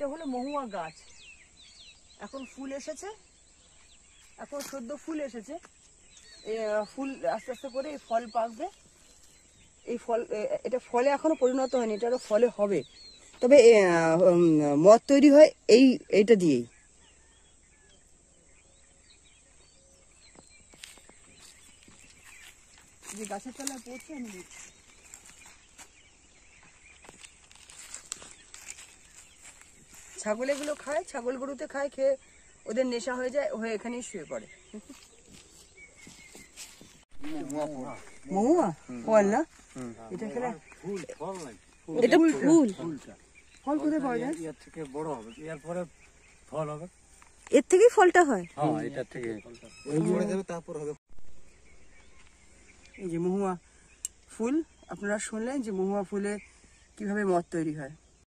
এটা হলো মহুয়া গাছ এখন ফুল এসেছে এখন সদ্য ফুল এসেছে ফুল আস্তে আস্তে করে এই ফল পাকবে এই ফল এটা ফলে এখনো পরিণত হয়নি এটা ফলে হবে তবে মদ তৈরি হয় এই এটা দিয়েই যে গাছের তলায় পড়ছে আমি দেখছি ছাগল গুলো খায় ছাগল গরুতে খায় খেয়ে ওদের নেশা হয়ে যায় হয়ে এখানেই শুয়ে পড়ে মহুয়া ফুল আপনারা শুনলেন যে মহুয়া ফুলে কিভাবে মদ তৈরি হয়